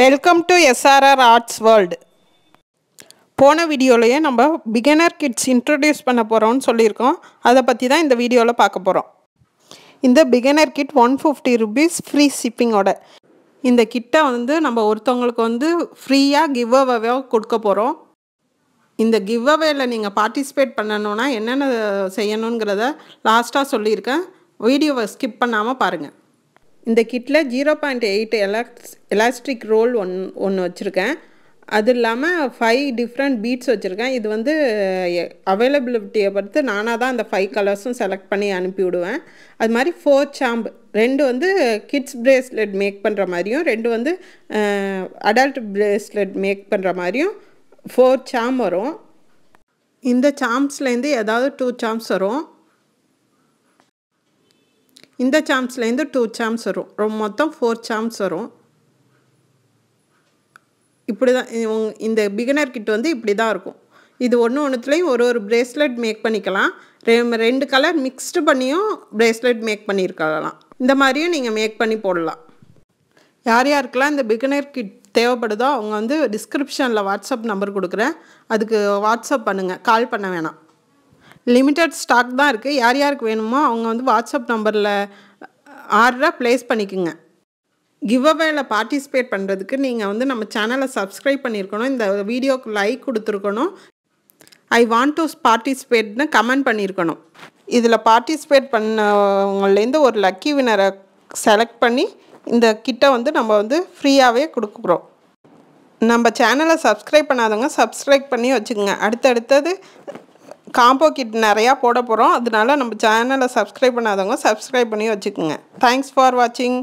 welcome to SRR arts world போன வீடியோலையே நம்ம பிகினர் கிட்ஸ் இன்ட்ரடியூஸ் பண்ண போகிறோம்னு சொல்லியிருக்கோம் அதை பற்றி தான் இந்த வீடியோவில் பார்க்க போகிறோம் இந்த beginner kit one fifty rupees free ஷிப்பிங்கோட இந்த கிட்டை வந்து நம்ம ஒருத்தவங்களுக்கு வந்து ஃப்ரீயாக கிவ் அவேவாக கொடுக்க போகிறோம் இந்த கிவ் அவேயில் நீங்கள் பார்ட்டிசிபேட் பண்ணணுன்னா என்னென்ன செய்யணுங்கிறத லாஸ்ட்டாக சொல்லியிருக்கேன் வீடியோவை ஸ்கிப் பண்ணாமல் பாருங்கள் இந்த கிட்டில் ஜீரோ பாயிண்ட் எயிட் எலாக்ஸ் எலாஸ்டிக் ரோல் ஒன் ஒன்று வச்சுருக்கேன் அது இல்லாமல் ஃபைவ் டிஃப்ரெண்ட் பீட்ஸ் வச்சுருக்கேன் இது வந்து அவைலபிலிட்டியை பொறுத்து நானாக தான் அந்த ஃபைவ் கலர்ஸும் செலக்ட் பண்ணி அனுப்பிவிடுவேன் அது மாதிரி ஃபோர் சாம்பு ரெண்டு வந்து கிட்ஸ் பிரேஸ்லெட் மேக் பண்ணுற மாதிரியும் ரெண்டு வந்து அடல்ட் பிரேஸ்லெட் மேக் பண்ணுற மாதிரியும் ஃபோர் சாம் வரும் இந்த சாம்ஸ்லேருந்து ஏதாவது டூ சாம்ஸ் வரும் இந்த சாம்ஸ்லேருந்து டூ சாம்ஸ் வரும் ரொம்ப மொத்தம் ஃபோர் சாம்ஸ் வரும் இப்படி தான் இந்த பிகினர் கிட் வந்து இப்படி தான் இருக்கும் இது ஒன்று ஒன்றுத்துலேயும் ஒரு ஒரு பிரேஸ்லெட் மேக் பண்ணிக்கலாம் ரெ ரெண்டு கலர் மிக்ஸ்டு பண்ணியும் பிரேஸ்லெட் மேக் பண்ணியிருக்கலாம் இந்த மாதிரியும் நீங்கள் மேக் பண்ணி போடலாம் யார் யாருக்கெல்லாம் இந்த பிகினர் கிட் தேவைப்படுதோ அவங்க வந்து டிஸ்கிரிப்ஷனில் வாட்ஸ்அப் நம்பர் கொடுக்குறேன் அதுக்கு வாட்ஸ்அப் பண்ணுங்கள் கால் பண்ண வேணாம் லிமிட்டட் ஸ்டாக் தான் இருக்குது யார் யாருக்கு வேணுமோ அவங்க வந்து வாட்ஸ்அப் நம்பரில் ஆர்டராக ப்ளேஸ் பண்ணிக்கோங்க கிவ் அவேல பார்ட்டிசிபேட் பண்ணுறதுக்கு நீங்கள் வந்து நம்ம சேனலை சப்ஸ்கிரைப் பண்ணியிருக்கணும் இந்த வீடியோக்கு லைக் கொடுத்துருக்கணும் ஐ வாண்ட் டு பார்ட்டிசிபேட்னு கமெண்ட் பண்ணியிருக்கணும் இதில் பார்ட்டிசிபேட் பண்ணவங்கள்லேருந்து ஒரு லக்கி வினரை செலக்ட் பண்ணி இந்த கிட்டை வந்து நம்ம வந்து ஃப்ரீயாகவே கொடுக்குறோம் நம்ம சேனலை சப்ஸ்கிரைப் பண்ணாதவங்க சப்ஸ்கிரைப் பண்ணி வச்சுக்கோங்க அடுத்தடுத்தது காம்போ கிட் நிறையா போட போகிறோம் அதனால நம்ம சேனலை சப்ஸ்கிரைப் பண்ணாதவங்க சப்ஸ்கிரைப் பண்ணி வச்சுக்கோங்க தேங்க்ஸ் ஃபார் வாட்சிங்